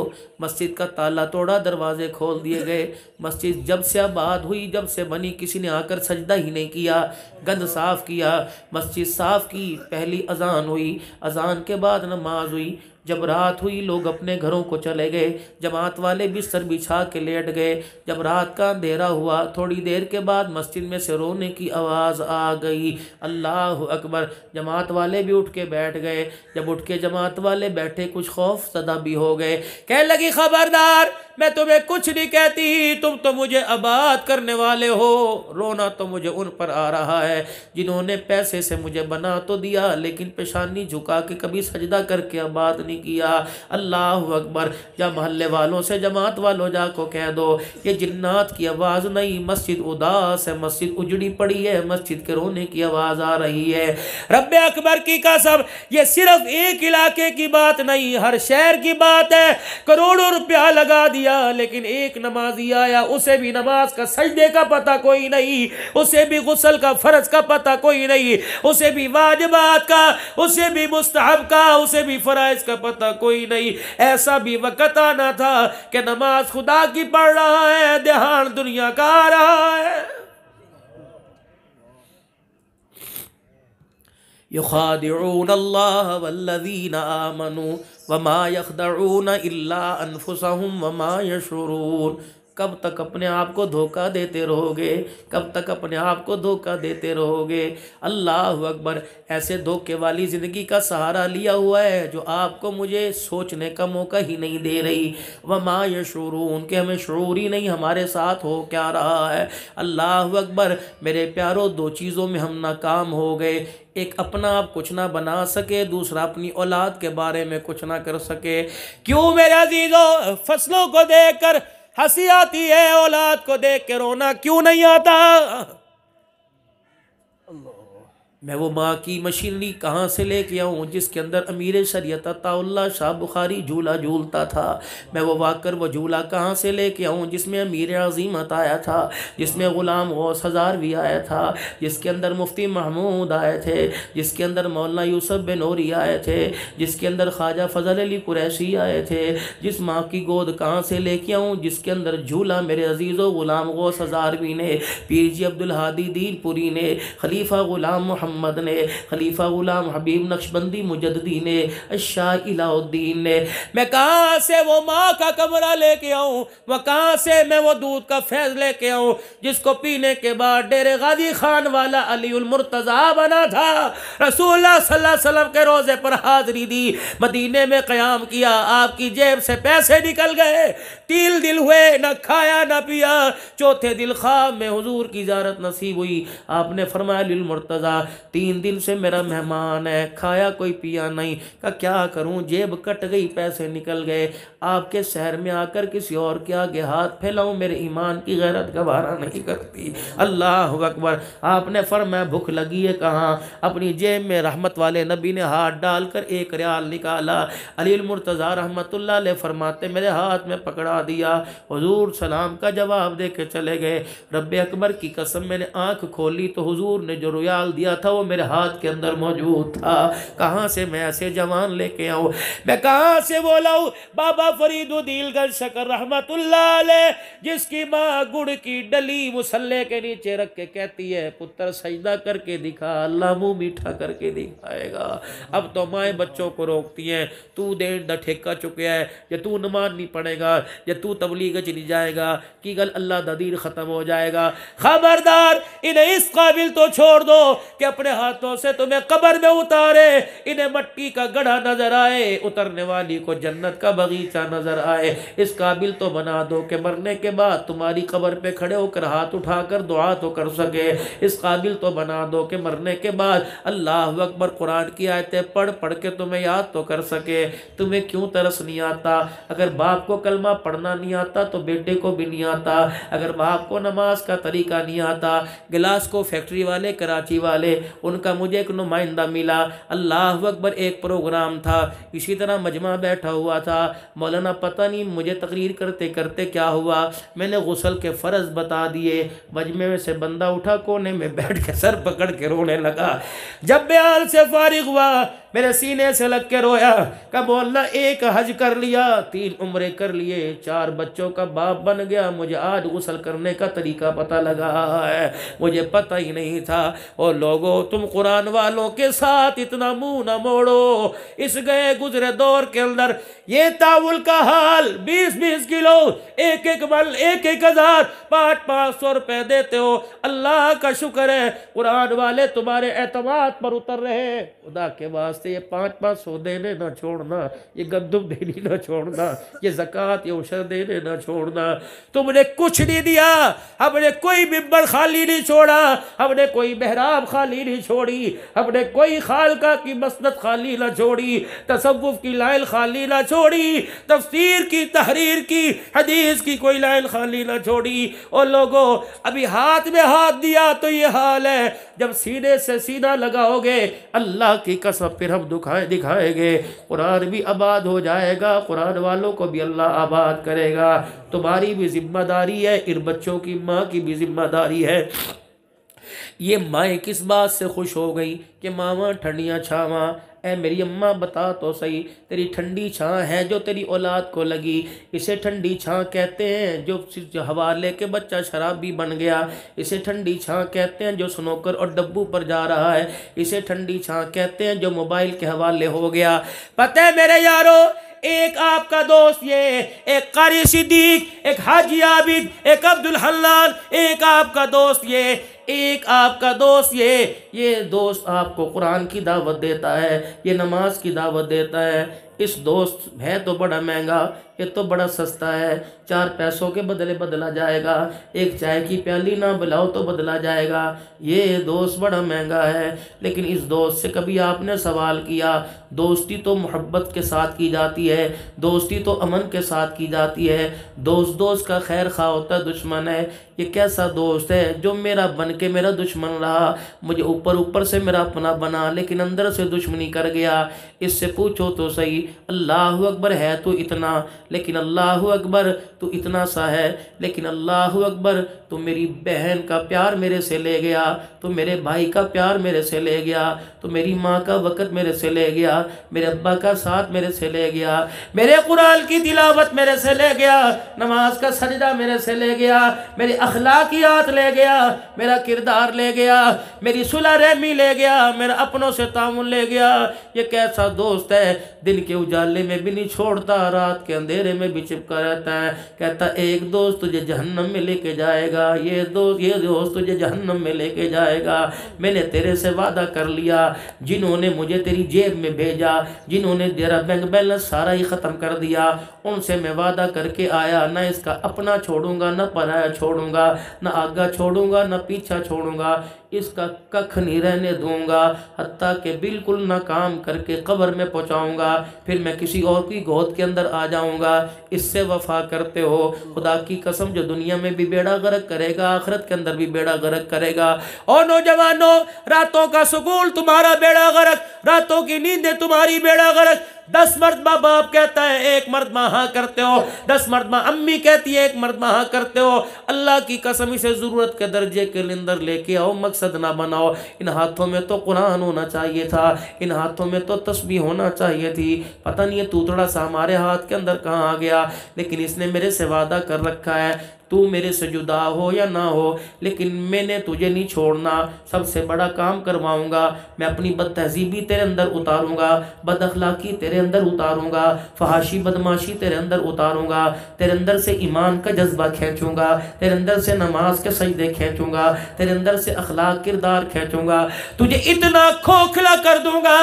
मस्जिद का ताला तोड़ा दरवाजे खोल दिए गए मस्जिद जब से आबाद हुई जब से बनी किसी ने आकर सजदा ही नहीं किया गंद साफ़ किया मस्जिद साफ़ की पहली अजान हुई अजान के बाद नमाज हुई जब रात हुई लोग अपने घरों को चले गए जमात वाले बिस्तर बिछा के लेट गए जब रात का अंधेरा हुआ थोड़ी देर के बाद मस्जिद में से रोने की आवाज़ आ गई अल्लाह अकबर जमात वाले भी उठ के बैठ गए जब उठ के जमात वाले बैठे कुछ खौफ सदा भी हो गए कह लगी खबरदार मैं तुम्हें कुछ नहीं कहती तुम तो मुझे आबाद करने वाले हो रोना तो मुझे उन पर आ रहा है जिन्होंने पैसे से मुझे बना तो दिया लेकिन पेशानी झुका के कभी सजदा करके आबाद नहीं किया अल्लाह अकबर या मोहल्ले वालों से जमात वालों जा को कह दो ये जिन्नात की आवाज़ नहीं मस्जिद उदास है मस्जिद उजड़ी पड़ी है मस्जिद के रोने की आवाज़ आ रही है रब अकबर की कसम ये सिर्फ एक इलाके की बात नहीं हर शहर की बात है करोड़ों रुपया लगा दिया दिया लेकिन एक नमाजी आया उसे भी नमाज का सजदे का पता कोई नहीं उसे भी गसल का फ़र्ज का पता कोई नहीं उसे भी वाजबात का उसे भी मुस्तहब का उसे भी फ़राइज का पता कोई नहीं ऐसा भी वक़्त आना था कि नमाज खुदा की पढ़ रहा है ध्यान दुनिया का आ रहा है युखादिऊन अल्लाह वल्लज़ीन आमनु वमा यखदऊन इल्ला अनफुसहुम वमा यशुरून कब तक अपने आप को धोखा देते रहोगे कब तक अपने आप को धोखा देते रहोगे अल्लाह अकबर ऐसे धोखे वाली ज़िंदगी का सहारा लिया हुआ है जो आपको मुझे सोचने का मौका ही नहीं दे रही व माँ ये शुरू उनके हमें शुरू ही नहीं हमारे साथ हो क्या रहा है अल्लाह अकबर मेरे प्यारों दो चीज़ों में हम नाकाम हो गए एक अपना आप कुछ ना बना सके दूसरा अपनी औलाद के बारे में कुछ ना कर सके क्यों मेरे अजीजों फसलों को देख कर हंसी आती है औलाद को देख के रोना क्यों नहीं आता मैं वो माँ की मशीनरी कहाँ से ले के आऊँ जिसके अंदर अमीर शरीत ताउल्ला शाह बुखारी झूला झूलता था मैं वो वाकर वो झूला कहाँ से ले के आऊँ जिसमें अमीर अजीमत आया था जिसमें ग़ुलाम गौस हज़ार भी आया था जिसके अंदर मुफ्ती महमूद आए थे जिसके अंदर मौलाना यूसुफ बिन नूरी आए थे जिसके अंदर ख्वाजा फजल अली कुरैशी आए थे जिस माँ की गोद कहाँ से ले के आऊँ जिसके अंदर झूला मेरे अजीज़ो ग़ुलाम गौस भी ने पी जी अब्दुल हादी दीनपुरी ने खलीफा ग़ुलाम मोहम्मद मोहम्मद ने खलीफा गुलाम हबीब नक्शबंदी मुजद्दी ने अशा इलाउद्दीन ने मैं कहाँ से वो माँ का कमरा लेके आऊँ वह कहाँ से मैं वो दूध का फैज लेके आऊँ जिसको पीने के बाद डेरे गाजी खान वाला अली मुर्तज़ा बना था रसूल वसल्लम के रोज़े पर हाजिरी दी मदीने में क्याम किया आपकी जेब से पैसे निकल गए तीन दिल हुए न खाया न पिया चौथे दिल खाब में हुजूर की इजारत नसीब हुई आपने फरमाया लिल मुर्तज़ा तीन दिन से मेरा मेहमान है खाया कोई पिया नहीं का क्या करूं जेब कट गई पैसे निकल गए आपके शहर में आकर किसी और के आगे हाथ फैलाऊं मेरे ईमान की गैरत गवारा नहीं करती अल्लाह अकबर आपने फरमाया भूख लगी है कहाँ अपनी जेब में रहमत वाले नबी ने हाथ डालकर एक रियाल निकाला अलील मुर्तज़ा रहमत फरमाते मेरे हाथ में पकड़ा दिया हजूर सलाम का जवाब दे के चले गए रब अकबर की कसम मैंने आँख खोली तो हजूर ने जो रुयाल दिया था वो मेरे हाथ के अंदर मौजूद था कहाँ से मैं ऐसे जवान लेके आऊँ मैं कहाँ से बोला हूँ बाबा फरीदुद्दीलगंज शकर रहमत जिसकी माँ गुड़ की डली मुसल्ले के नीचे रख के कहती है पुत्र सजदा करके दिखा अल्लाह मुँह मीठा करके दिखाएगा अब तो माए बच्चों को रोकती हैं तू देन ठेका चुके हैं या तू नमाज नहीं पड़ेगा कि तू तबलीग चली जाएगा कि गल अल्लाह ददीर ख़त्म हो जाएगा खबरदार इन्हें इस काबिल तो छोड़ दो कि अपने हाथों से तुम्हें कबर में उतारे इन्हें मट्टी का गढ़ा नजर आए उतरने वाली को जन्नत का बगीचा नजर आए इस काबिल तो बना दो कि मरने के बाद तुम्हारी कबर पर खड़े होकर हाथ उठाकर दुआ तो कर सके इस काबिल तो बना दो कि मरने के बाद अल्लाह अकबर कुरान की आयतें पढ़ पढ़ के तुम्हें याद तो कर सके तुम्हें क्यों तरस नहीं आता अगर बाप को कलमा पढ़ पढ़ना नहीं आता तो बेटे को भी नहीं आता अगर बाप को नमाज का तरीका नहीं आता गिलास को फैक्ट्री वाले कराची वाले उनका मुझे एक नुमाइंदा मिला अल्लाह अकबर एक प्रोग्राम था इसी तरह मजमा बैठा हुआ था मौलाना पता नहीं मुझे तकरीर करते करते क्या हुआ मैंने गसल के फ़र्ज़ बता दिए मजमे में से बंदा उठा कोने में बैठ के सर पकड़ के रोने लगा जब बयाल से फारिग हुआ मेरे सीने से लग के रोया कब अल्लाह एक हज कर लिया तीन उम्रे कर लिए चार बच्चों का बाप बन गया मुझे आज गुसल करने का तरीका पता लगा है मुझे पता ही नहीं था और लोगों तुम कुरान वालों के साथ इतना मुंह न मोड़ो इस गए गुजरे दौर के अंदर ये ताउल का हाल बीस बीस किलो एक एक बल एक एक हजार पाँच पाँच सौ रुपए देते हो अल्लाह का शुक्र है कुरान वाले तुम्हारे एतमाद पर उतर रहे खुदा के वास्ते वास्ते ये पांच पांच सौ देने ना छोड़ना ये गंदुम देनी ना छोड़ना ये जक़ात ये उशर देने ना छोड़ना तुमने कुछ नहीं दिया हमने कोई मिम्बर खाली नहीं छोड़ा हमने कोई महराब खाली नहीं छोड़ी हमने कोई खालका की मसनत खाली ना छोड़ी तसव्वुफ की लाइल खाली ना छोड़ी तफसीर की तहरीर की हदीस की कोई लाइल खाली ना छोड़ी और लोगों अभी हाथ में हाथ दिया तो ये हाल है जब सीने से सीना लगाओगे अल्लाह की कसम फिर सब दुखाए दिखाएंगे कुरान भी आबाद हो जाएगा कुरान वालों को भी अल्लाह आबाद करेगा तुम्हारी भी जिम्मेदारी है इन बच्चों की माँ की भी जिम्मेदारी है ये माएँ किस बात से खुश हो गई कि मामा ठंडियाँ छावा ए मेरी अम्मा बता तो सही तेरी ठंडी छाँ है जो तेरी औलाद को लगी इसे ठंडी छाँ कहते हैं जो, हवा हवा लेके बच्चा शराबी बन गया इसे ठंडी छाँ कहते हैं जो सुनोकर और डब्बू पर जा रहा है इसे ठंडी छाँ कहते हैं जो मोबाइल के हवाले हो गया पता है मेरे यारो एक आपका दोस्त ये एक कारी सिद्दीक एक हाजी आबिद एक अब्दुल हल्लाल एक आपका दोस्त ये एक आपका दोस्त ये ये दोस्त आपको कुरान की दावत देता है ये नमाज की दावत देता है इस दोस्त है तो बड़ा महंगा ये तो बड़ा सस्ता है चार पैसों के बदले बदला जाएगा एक चाय की प्याली ना बुलाओ तो बदला जाएगा ये दोस्त बड़ा महंगा है लेकिन इस दोस्त से कभी आपने सवाल किया दोस्ती तो मोहब्बत के साथ की जाती है दोस्ती तो अमन के साथ की जाती है दोस्त दोस्त का खैर खा होता है दुश्मन है ये कैसा दोस्त है जो मेरा बन के मेरा दुश्मन रहा मुझे ऊपर ऊपर से मेरा अपना बना लेकिन अंदर से दुश्मनी कर गया इससे पूछो तो सही अल्लाह अकबर है तो इतना लेकिन अल्लाह अकबर तो इतना सा है लेकिन अल्लाह अकबर तो मेरी बहन का प्यार मेरे से ले गया तो मेरे भाई का प्यार मेरे से ले गया तो मेरी माँ का वक़्त मेरे से ले गया मेरे अब्बा का साथ मेरे से ले गया मेरे कुरान की तिलावत मेरे से ले गया नमाज का सजदा मेरे से ले गया मेरी अखलाकियात ले गया मेरा किरदार ले गया मेरी सुलह रहमी ले गया मेरा अपनों से ताउन ले गया ये कैसा दोस्त है दिन के उजाले में भी नहीं छोड़ता रात के अंधेरे अंधेरे में भी चिपका रहता है कहता एक दोस्त तुझे जहन्नम में लेके जाएगा ये दोस्त ये दोस्त तुझे जहन्नम में लेके जाएगा मैंने तेरे से वादा कर लिया जिन्होंने मुझे तेरी जेब में भेजा जिन्होंने तेरा बैंक बैलेंस सारा ही ख़त्म कर दिया उनसे मैं वादा करके आया ना इसका अपना छोड़ूंगा ना पराया छोड़ूंगा ना आगा छोड़ूंगा ना पीछा छोड़ूंगा इसका कख नहीं रहने दूंगा हती के बिल्कुल ना काम करके कब्र में पहुंचाऊंगा फिर मैं किसी और की गोद के अंदर आ जाऊँगा इससे वफा करते हो खुदा की कसम जो दुनिया में भी बेड़ा गर्क करेगा आखरत के अंदर भी बेड़ा गर्क करेगा और नौजवानों रातों का सुकून तुम्हारा बेड़ा गर्क रातों की नींदें तुम्हारी बेड़ा गर्क दस माँ बाप कहता है एक माँ हाँ करते हो दस माँ अम्मी कहती है एक माँ हाँ करते हो अल्लाह की कसम इसे ज़रूरत के दर्जे के अंदर लेके आओ मकसद ना बनाओ इन हाथों में तो कुरान होना चाहिए था इन हाथों में तो तस्वीर होना चाहिए थी पता नहीं ये थोड़ा सा हमारे हाथ के अंदर कहाँ आ गया लेकिन इसने मेरे से वादा कर रखा है तू मेरे से जुदा हो या ना हो लेकिन मैंने तुझे नहीं छोड़ना सबसे बड़ा काम करवाऊँगा मैं अपनी बद तहजीबी तेरे अंदर उतारूँगा बद अखलाकी तेरे अंदर उतारूँगा फहाशी बदमाशी तेरे अंदर उतारूँगा तेरे अंदर से ईमान का जज्बा खींचूँगा तेरे अंदर से नमाज के सजदे खींचूँगा तेरे अंदर से अखलाक किरदार खींचूँगा तुझे इतना खोखला कर दूंगा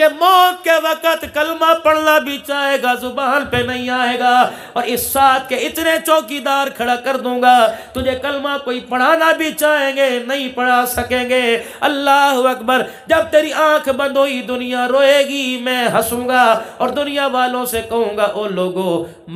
कि मौत के वक़्त कलमा पढ़ना भी चाहेगा जुबान पे नहीं आएगा और इस साथ के इतने चौकीदार खड़ा कर दूंगा तुझे कलमा कोई पढ़ाना भी चाहेंगे नहीं पढ़ा सकेंगे अल्लाह अकबर जब तेरी आंख बंद हुई दुनिया रोएगी मैं हंसूंगा और दुनिया वालों से कहूंगा ओ लोगो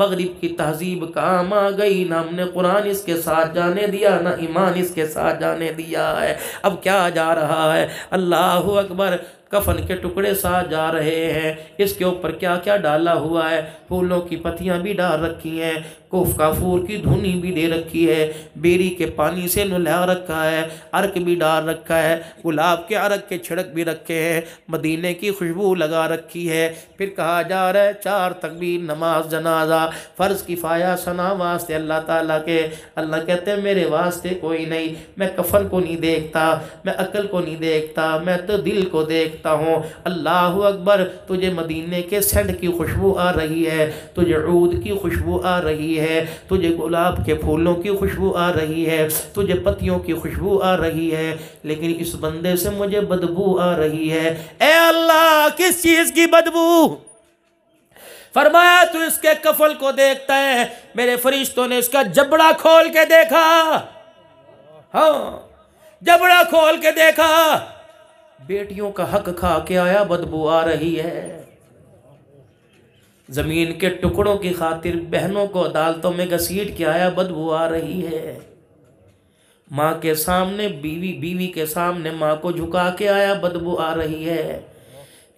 मगरिब की तहजीब काम आ गई ना हमने कुरान इसके साथ जाने दिया ना ईमान इसके साथ जाने दिया है अब क्या जा रहा है अल्लाह अकबर कफन के टुकड़े सा जा रहे हैं इसके ऊपर क्या क्या डाला हुआ है फूलों की पत्तियां भी डाल रखी हैं कोफकाफूर की धुनी भी दे रखी है बेरी के पानी से नुला रखा है अर्क भी डाल रखा है गुलाब के अर्क के छिड़क भी रखे हैं मदीने की खुशबू लगा रखी है फिर कहा जा रहा है चार तकबीर नमाज जनाजा फ़र्ज किफ़ाया सना वास्ते अल्लाह ताला के अल्लाह कहते हैं मेरे वास्ते कोई नहीं मैं कफन को नहीं देखता मैं अकल को नहीं देखता मैं तो दिल को देखता हूँ अल्लाह अकबर तुझे मदीने के सेंड की खुशबू आ रही है तुझे ऊद की खुशबू आ रही है है तुझे तो गुलाब के फूलों की खुशबू आ रही है तुझे तो पत्तियों की खुशबू आ रही है लेकिन इस बंदे से मुझे बदबू आ रही है ए अल्लाह किस चीज़ की बदबू फरमाया तू इसके कफल को देखता है मेरे फरिश्तों ने इसका जबड़ा खोल के देखा हाँ जबड़ा खोल के देखा बेटियों का हक खा के आया बदबू आ रही है ज़मीन के टुकड़ों की खातिर बहनों को अदालतों में घसीट के आया बदबू आ रही है माँ के सामने बीवी बीवी के सामने माँ को झुका के आया बदबू आ रही है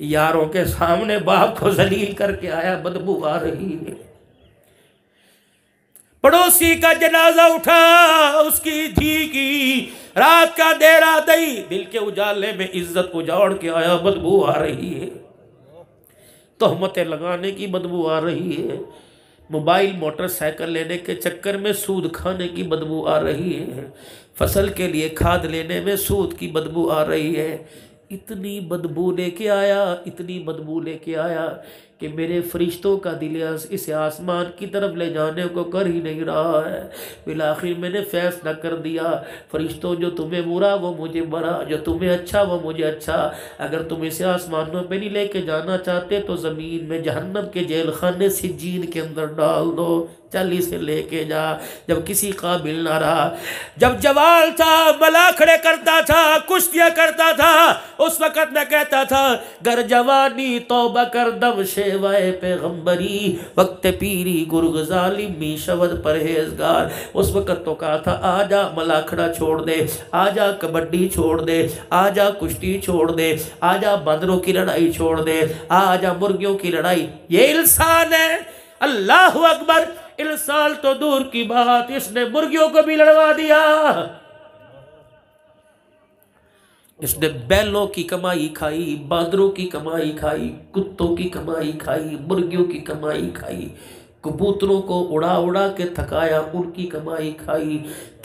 यारों के सामने बाप को जलील करके आया बदबू आ रही है पड़ोसी का जनाजा उठा उसकी धी की रात का देरा दई दिल के उजाले में इज्जत उजाड़ के आया बदबू आ रही है तोहमतें लगाने की बदबू आ रही है मोबाइल मोटरसाइकिल लेने के चक्कर में सूद खाने की बदबू आ रही है फसल के लिए खाद लेने में सूद की बदबू आ रही है इतनी बदबू लेके आया इतनी बदबू लेके आया कि मेरे फरिश्तों का दिल इसे आसमान की तरफ ले जाने को कर ही नहीं रहा है बिलाखिर मैंने फैसला कर दिया फरिश्तों जो तुम्हें बुरा वो मुझे बुरा जो तुम्हें अच्छा वो मुझे अच्छा अगर तुम इसे आसमानों पर नहीं लेके जाना चाहते तो ज़मीन में जहन्नम के जेल खाने से जीन के अंदर डाल दो चल इसे लेके जा जब किसी काबिल ना रहा जब जवाल था मला खड़े करता था कुश्तियाँ करता था उस वक़्त मैं कहता था गर जवानी तोबा कर दम शेवाए पैगम्बरी वक्त पीरी गुरगजाली मी शबद परहेजगार उस वक़्त तो कहा था आ आजा मलाखड़ा छोड़ दे आ जा कबड्डी छोड़ दे आ जा कुश्ती छोड़ दे आ जा बंदरों की लड़ाई छोड़ दे आ जा मुर्गियों की लड़ाई ये इंसान है अल्लाह अकबर इलसाल तो दूर की बात इसने मुर्गियों को भी लड़वा दिया इसने बैलों की कमाई खाई बांदरों की कमाई खाई कुत्तों की कमाई खाई मुर्गियों की कमाई खाई कबूतरों को उड़ा उड़ा के थकाया उनकी कमाई खाई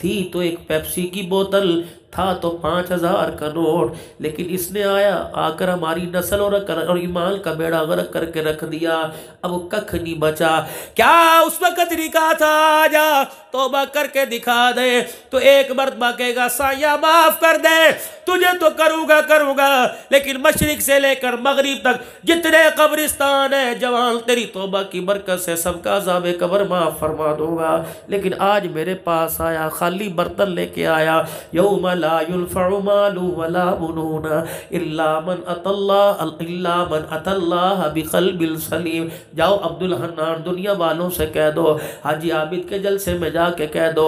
थी तो एक पेप्सी की बोतल था तो पाँच हज़ार करोड़ लेकिन इसने आया आकर हमारी नस्ल और और ईमान का बेड़ा गर्क करके रख दिया अब कख नहीं बचा क्या उस वक्त निका था जा तोबा करके दिखा दे तो एक मर्द बाकेगा साया माफ कर दे तुझे तो करूँगा करूँगा लेकिन मशरक से लेकर मगरब तक जितने कब्रिस्तान है जवान तेरी तोबा की बरकत से सबका जाब कबर माफ फरमा दूंगा लेकिन आज मेरे पास आया खाली बर्तन लेके आया यौमल जाओ अब्दुल हन्नान दुनिया वालों से कह दो हाजी आबिद के जलसे में जाके कह दो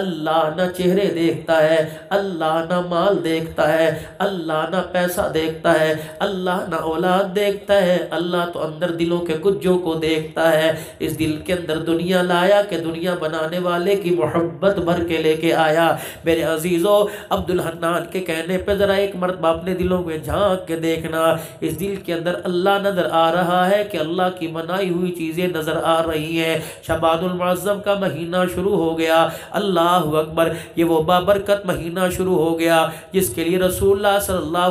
अल्लाह ना चेहरे देखता है अल्लाह ना माल देखता है अल्लाह ना पैसा देखता है अल्लाह ना औलाद देखता है अल्लाह तो अंदर दिलों के गुज्जों को देखता है इस दिल के अंदर दुनिया लाया के दुनिया बनाने वाले की मोहब्बत भर के लेके आया मेरे अजीज़ों अब्दुल हन्नान के कहने पर ज़रा एक मरतबा अपने दिलों में झांक के देखना इस दिल के अंदर अल्लाह नज़र आ रहा है कि अल्लाह की मनाई हुई चीज़ें नज़र आ रही हैं शबानज़म का महीना शुरू हो गया अल्लाह अकबर ये वो बाबरकत महीना शुरू हो गया जिसके लिए रसूल सल्ला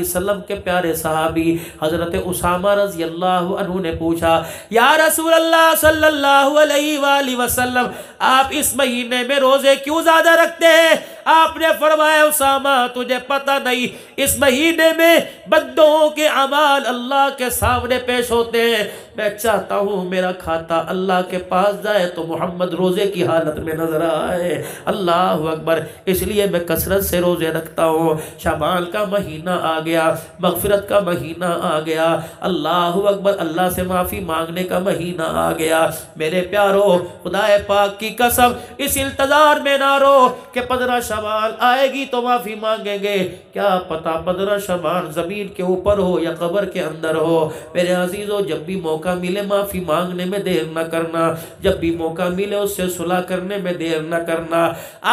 तसलम के प्यारे साहबी हज़रत उसामा रजी अल्लाह ने पूछा या रसूल अल्लाह सल्लल्लाहु अलैहि वसल्लम आप इस महीने में रोज़े क्यों ज़्यादा रखते हैं आपने फर... फरमाया उसामा तुझे पता नहीं इस महीने में बंदों के अमाल अल्लाह के सामने पेश होते हैं मैं चाहता हूँ मेरा खाता अल्लाह के पास जाए तो मोहम्मद रोज़े की हालत में नज़र आए अल्लाह अकबर इसलिए मैं कसरत से रोज़े रखता हूँ शबाल का महीना आ गया मगफरत का महीना आ गया अल्लाह अकबर अल्लाह से माफ़ी मांगने का महीना आ गया मेरे प्यारो खुदाए पाक की कसम इस इंतज़ार में ना रो कि पंद्रह शबाल आएगी तो माफ़ी मांगेंगे क्या पता पंद्रह शबान ज़मीन के ऊपर हो या कबर के अंदर हो मेरे अजीज़ों जब भी मौका मौका मिले माफ़ी मांगने में देर ना करना जब भी मौका मिले उससे सुलह करने में देर न करना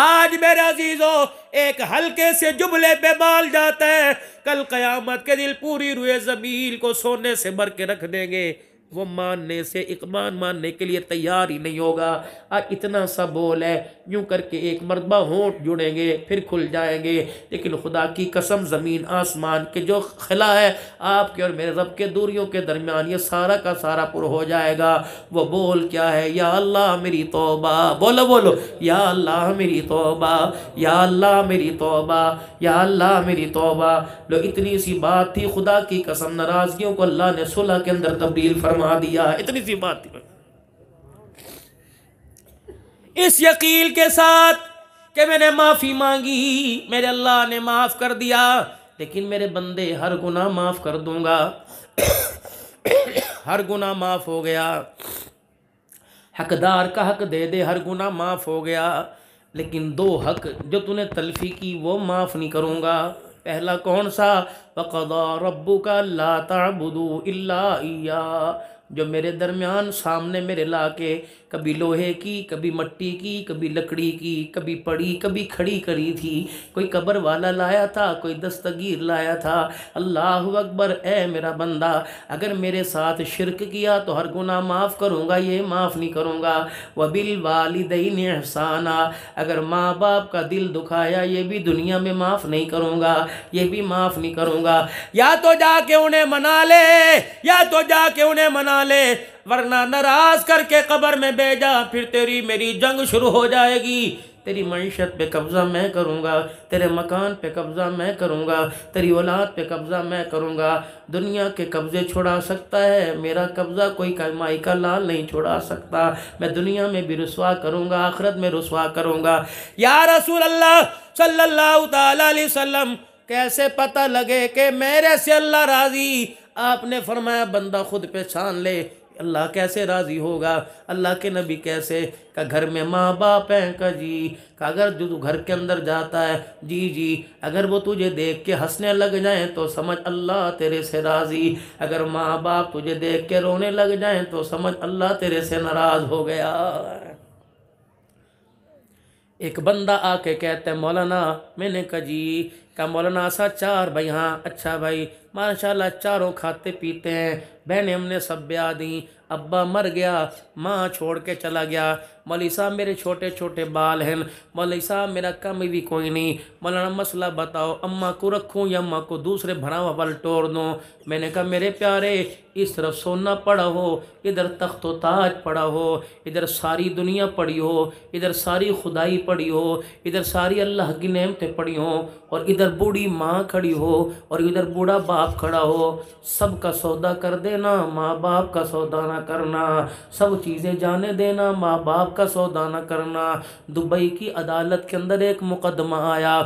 आज मेरे अजीजों एक हल्के से जुमले पे माल जाता है कल कयामत के दिल पूरी रुए जमीन को सोने से भर के रख देंगे वो मानने से मान मानने के लिए तैयार ही नहीं होगा आ इतना सा बोल है यूं करके एक मरतबा होंठ जुड़ेंगे फिर खुल जाएंगे लेकिन खुदा की कसम ज़मीन आसमान के जो खिला है आपके और मेरे रब के दूरियों के दरमियान ये सारा का सारा पुर हो जाएगा वो बोल क्या है या अल्लाह मेरी तोबा बोलो बोलो या अल्लाह मेरी तोबा या अल्लाह मेरी तोबा या अल्लाह मेरी तोबा लो इतनी सी बात थी खुदा की कसम नाराज़गियों को अल्लाह ने सुलह के अंदर तब्दील फरमा फरमा दिया इतनी सी बात थी इस यकील के साथ कि मैंने माफ़ी मांगी मेरे अल्लाह ने माफ़ कर दिया लेकिन मेरे बंदे हर गुना माफ़ कर दूंगा हर गुना माफ़ हो गया हकदार का हक दे दे हर गुना माफ़ हो गया लेकिन दो हक जो तूने तलफी की वो माफ़ नहीं करूंगा पहला कौन सा फ़कदा रबू का ला तबुदू इल्ला जो मेरे दरमियान सामने मेरे ला के कभी लोहे की कभी मट्टी की कभी लकड़ी की कभी पड़ी कभी खड़ी करी थी कोई कब्र वाला लाया था कोई दस्तगीर लाया था अल्लाह अकबर ए मेरा बंदा अगर मेरे साथ शिरक किया तो हर गुना माफ़ करूँगा ये माफ़ नहीं करूँगा व बिल ने एहसाना अगर माँ बाप का दिल दुखाया ये भी दुनिया में माफ़ नहीं करूँगा ये भी माफ़ नहीं करूँगा या तो जाके उन्हें मना ले या तो जाके उन्हें मना ले वरना नाराज करके कबर में भेजा फिर तेरी मेरी जंग शुरू हो जाएगी तेरी मीशत पे कब्ज़ा मैं करूँगा तेरे मकान पे कब्ज़ा मैं करूँगा तेरी औलाद पे कब्ज़ा मैं करूँगा दुनिया के कब्ज़े छुड़ा सकता है मेरा कब्ज़ा कोई माई का लाल नहीं छुड़ा सकता मैं दुनिया में भी रसवा करूँगा आखरत में रसवा करूँगा या रसूल अल्लाह सल्लल्लाहु अलैहि वसल्लम कैसे पता लगे कि मेरे से अल्लाह राज़ी आपने फरमाया बंदा खुद पहचान ले अल्लाह कैसे राज़ी होगा अल्लाह के नबी कैसे का घर में माँ बाप हैं का जी का अगर जो तू घर के अंदर जाता है जी जी अगर वो तुझे देख के हंसने लग जाए तो समझ अल्लाह तेरे से राज़ी अगर माँ बाप तुझे देख के रोने लग जाए तो समझ अल्लाह तेरे से नाराज़ हो गया एक बंदा आके कहते हैं मौलाना मैंने कहा जी का मौलाना सा चार भाई हाँ अच्छा भाई माशाल्लाह चारों खाते पीते हैं बहने हमने ब्याह दी अब्बा मर गया माँ छोड़ के चला गया मौली साहब मेरे छोटे छोटे बाल हैं मौली साहब मेरा कम भी कोई नहीं मौलाना मसला बताओ अम्मा को रखूँ या अम्मा को दूसरे भरावा वाल तोड़ दूँ मैंने कहा मेरे प्यारे इस तरफ सोना पड़ा हो इधर तख्त व ताज पड़ा हो इधर सारी दुनिया पड़ी हो इधर सारी खुदाई पड़ी हो इधर सारी अल्लाह की नमतें पड़ी हो और इधर बूढ़ी माँ खड़ी हो और इधर बूढ़ा बाप खड़ा हो सब का सौदा कर देना माँ बाप का सौदा ना ना करना सब चीज़ें जाने देना माँ बाप का सौदा ना करना दुबई की अदालत के अंदर एक मुकदमा आया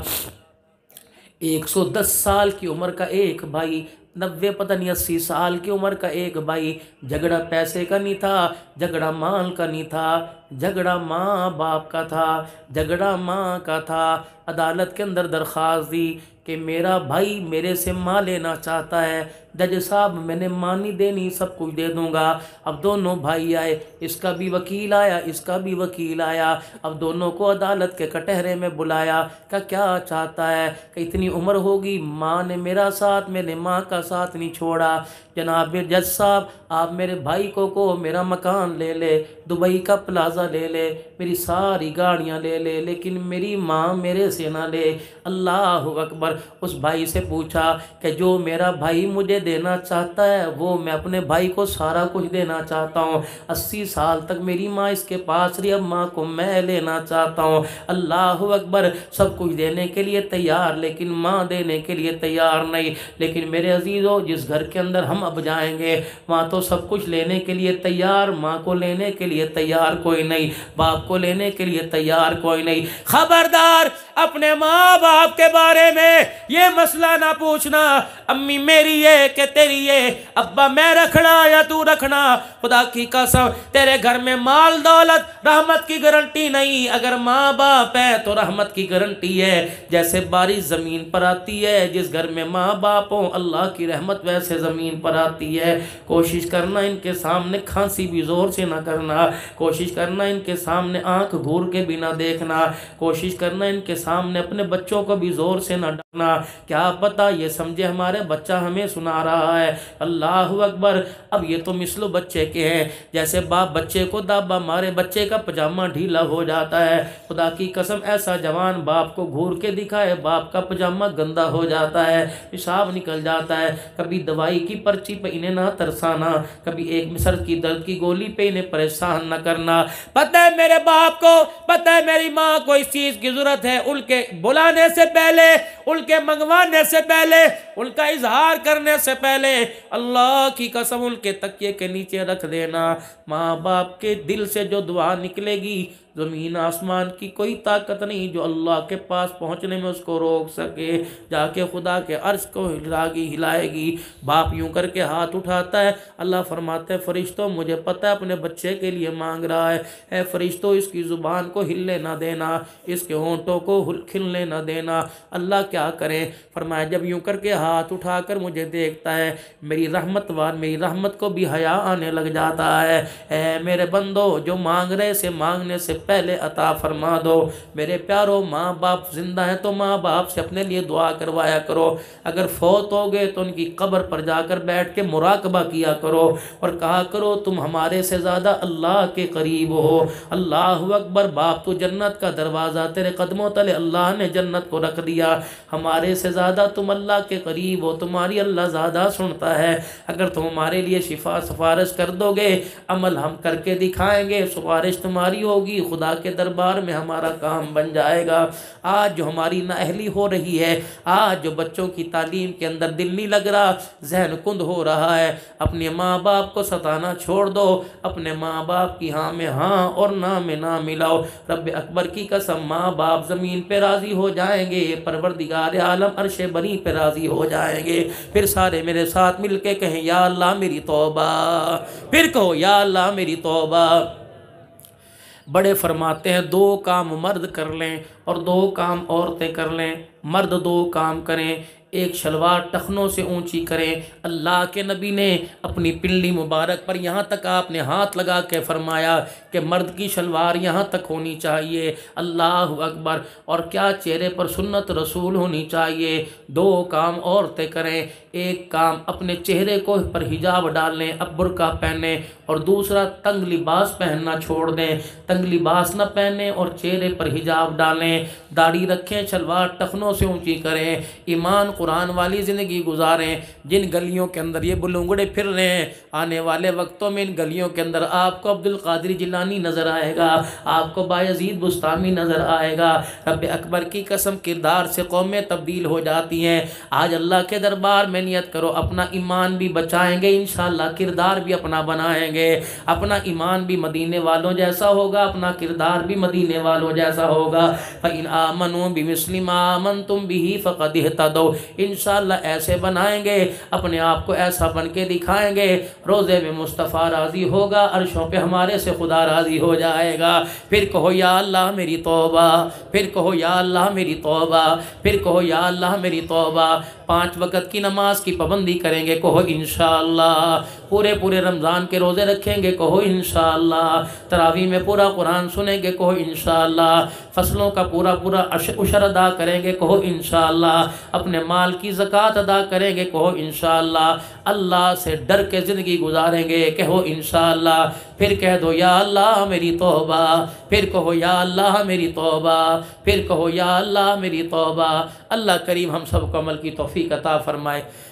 110 साल की उम्र का एक भाई नब्बे पता नहीं अस्सी साल की उम्र का एक भाई झगड़ा पैसे का नहीं था झगड़ा माल का नहीं था झगड़ा माँ बाप का था झगड़ा माँ का था अदालत के अंदर दरख्वास्त दी कि मेरा भाई मेरे से माँ लेना चाहता है जज साहब मैंने माँ नहीं देनी सब कुछ दे दूँगा अब दोनों भाई आए इसका भी वकील आया इसका भी वकील आया अब दोनों को अदालत के कटहरे में बुलाया का क्या चाहता है कि इतनी उम्र होगी माँ ने मेरा साथ मैंने माँ का साथ नहीं छोड़ा जनाब जज साहब आप मेरे भाई को को मेरा मकान ले ले दुबई का प्लाजा ले ले मेरी सारी गाड़ियाँ ले ले लेकिन मेरी माँ मेरे से ना ले अल्लाह अकबर उस भाई से पूछा कि जो मेरा भाई मुझे देना चाहता है वो मैं अपने भाई को सारा कुछ देना चाहता हूँ अस्सी साल तक मेरी माँ इसके पास रही अब माँ को मैं लेना चाहता हूँ अल्लाह अकबर सब कुछ देने के लिए तैयार लेकिन माँ देने के लिए तैयार नहीं लेकिन मेरे अजीज़ों जिस घर के अंदर हम अब जाएंगे माँ तो सब कुछ लेने के लिए तैयार माँ को लेने के लिए तैयार कोई नहीं बाप को लेने के लिए तैयार कोई नहीं खबरदार अपने माँ बाप के बारे में ये मसला ना पूछना अम्मी मेरी है कि तेरी है अब्बा मैं रखना या तू रखना खुदा की कसम तेरे घर में माल दौलत रहमत की गारंटी नहीं अगर माँ बाप है तो रहमत की गारंटी है जैसे बारिश ज़मीन पर आती है जिस घर में माँ बाप हो अल्लाह की रहमत वैसे ज़मीन पर पर आती है कोशिश करना इनके सामने खांसी भी ज़ोर से ना करना कोशिश करना इनके सामने आंख घूर के बिना देखना कोशिश करना इनके सामने अपने बच्चों को भी ज़ोर से ना डरना क्या पता ये समझे हमारे बच्चा हमें सुना रहा है अल्लाह अकबर अब ये तो मिसलो बच्चे के हैं जैसे बाप बच्चे को दाबा मारे बच्चे का पजामा ढीला हो जाता है खुदा की कसम ऐसा जवान बाप को घूर के दिखाए बाप का पजामा गंदा हो जाता है पेशाब निकल जाता है कभी दवाई की पर बच्ची पे इन्हें ना तरसाना कभी एक मिसर की दर्द की गोली पे इन्हें परेशान ना करना पता है मेरे बाप को पता है मेरी माँ को इस चीज़ की ज़रूरत है उनके बुलाने से पहले उनके मंगवाने से पहले उनका इजहार करने से पहले अल्लाह की कसम उनके तकिए के नीचे रख देना माँ बाप के दिल से जो दुआ निकलेगी ज़मीन आसमान की कोई ताकत नहीं जो अल्लाह के पास पहुँचने में उसको रोक सके जाके खुदा के अर्श को हिलागी हिलाएगी बाप यूं करके हाथ उठाता है अल्लाह फरमाते फ़रिश्तों मुझे पता है अपने बच्चे के लिए मांग रहा है ऐ फ़रिश्तों इसकी ज़ुबान को हिलने ना देना इसके होंठों को खिलने ना देना अल्लाह क्या करें फरमाया जब यूं करके हाथ उठा कर मुझे देखता है मेरी रहमत वार मेरी रहमत को भी हया आने लग जाता है ऐ मेरे बंदो जो मांग रहे से मांगने से पहले अता फरमा दो मेरे प्यारो माँ बाप जिंदा हैं तो माँ बाप से अपने लिए दुआ करवाया करो अगर फौत हो गए तो उनकी कब्र पर जाकर बैठ के मुराकबा किया करो और कहा करो तुम हमारे से ज़्यादा अल्लाह के करीब हो अल्लाह अकबर बाप तो जन्नत का दरवाज़ा तेरे कदमों तले अल्लाह ने जन्नत को रख दिया हमारे से ज़्यादा तुम अल्लाह के करीब हो तुम्हारी अल्लाह ज़्यादा सुनता है अगर तुम हमारे लिए शिफा सिफारिश कर दोगे अमल हम करके दिखाएंगे सिफारिश तुम्हारी होगी खुदा के दरबार में हमारा काम बन जाएगा आज जो हमारी नाहली हो रही है आज जो बच्चों की तालीम के अंदर दिल नहीं लग रहा जहन कुंद हो रहा है अपने माँ बाप को सताना छोड़ दो अपने माँ बाप की हाँ में हाँ और ना में ना मिलाओ रब अकबर की कसम माँ बाप ज़मीन पर राज़ी हो जाएंगे दिगार आलम अरश बनी पर राज़ी हो जाएंगे फिर सारे मेरे साथ मिल के कहें या अल्लाह मेरी तोबा फिर कहो या अल्लाह मेरी तोबा बड़े फरमाते हैं दो काम मर्द कर लें और दो काम औरतें कर लें मर्द दो काम करें एक शलवार टखनों से ऊंची करें अल्लाह के नबी ने अपनी पिल्ली मुबारक पर यहाँ तक आपने हाथ लगा के फरमाया कि मर्द की शलवार यहाँ तक होनी चाहिए अल्लाह अकबर और क्या चेहरे पर सुन्नत रसूल होनी चाहिए दो काम औरतें करें एक काम अपने चेहरे को पर हिजाब डाल लें अब बुरका पहने और दूसरा तंग लिबास पहनना छोड़ दें तंग लिबास न पहने और चेहरे पर हिजाब डालें दाढ़ी रखें शलवार टखनों से ऊंची करें ईमान कुरान वाली ज़िंदगी गुजारें जिन गलियों के अंदर ये बुलंगड़े फिर रहे हैं आने वाले वक्तों में इन गलियों के अंदर आपको अब्दुल कादरी जिलानी नज़र आएगा आपको बायजीद बुस्तानी नज़र आएगा रब अकबर की कसम किरदार से कौमें तब्दील हो जाती हैं आज अल्लाह के दरबार में में नियत करो अपना ईमान भी बचाएंगे इन किरदार भी अपना बनाएंगे अपना ईमान भी मदीने वालों जैसा होगा अपना किरदार भी मदीने वालों जैसा होगा इन आमनो भी मुस्लिम आमन तुम भी ही फ़कत दो इन ऐसे बनाएंगे अपने आप को ऐसा बन के दिखाएंगे रोज़े में मुस्तफ़ा राज़ी होगा अरशों पर हमारे से खुदा राज़ी हो जाएगा फिर कहो या अल्लाह मेरी तोबा फिर कहो या अल्लाह मेरी तोबा फिर कहो या अल्लाह मेरी तोबा पाँच वक़्त की नमाज की पाबंदी करेंगे कहो इन पूरे पूरे रमज़ान के रोज़े रखेंगे कहो इन तरावी में पूरा कुरान सुनेंगे कहो इन फसलों का पूरा पूरा उशर अदा करेंगे कहो इन अपने माल की ज़क़़त अदा करेंगे कहो इन अल्लाह से डर के ज़िंदगी गुजारेंगे कहो इन फिर कह दो या अल्लाह मेरी तोबा फिर कहो या अल्लाह मेरी तोबा फिर कहो या अल्लाह मेरी तोबा अल्लाह करीम हम सब अमल की तोफ़ी कता फ़रमाए